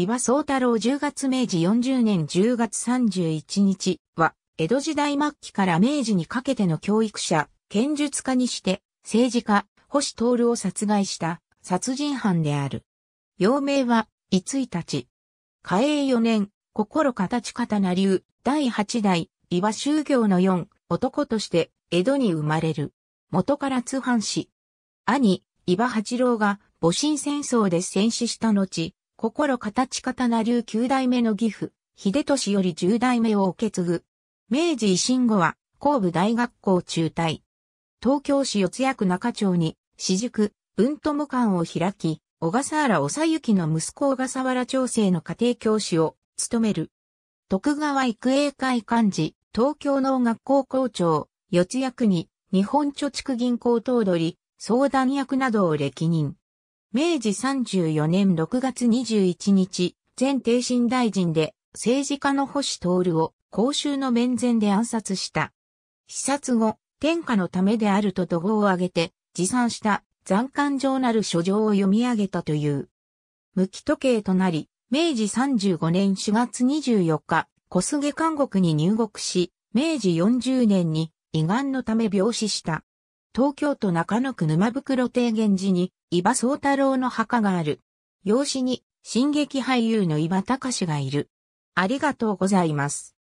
岩宗太郎10月明治40年10月31日は、江戸時代末期から明治にかけての教育者、剣術家にして、政治家、星徹を殺害した殺人犯である。幼名は、い日。い嘉永4年、心形刀流、第8代、岩修行の4、男として、江戸に生まれる。元から通販し。兄、岩八郎が、戊辰戦争で戦死した後、心形刀流9代目の義父、秀俊より10代目を受け継ぐ。明治維新後は、神武大学校中退。東京市四谷区中町に、私塾、文友館を開き、小笠原ゆきの息子小笠原長生の家庭教師を務める。徳川育英会幹事、東京農学校校長、四谷区に日本貯蓄銀行頭取、相談役などを歴任。明治34年6月21日、前帝神大臣で政治家の星徹を公衆の面前で暗殺した。視察後、天下のためであると怒号を上げて、持参した残刊状なる書状を読み上げたという。無期時計となり、明治35年4月24日、小菅監獄に入国し、明治40年に胃がんのため病死した。東京都中野区沼袋提言寺に伊庭宗太郎の墓がある。養子に、進撃俳優の伊庭隆がいる。ありがとうございます。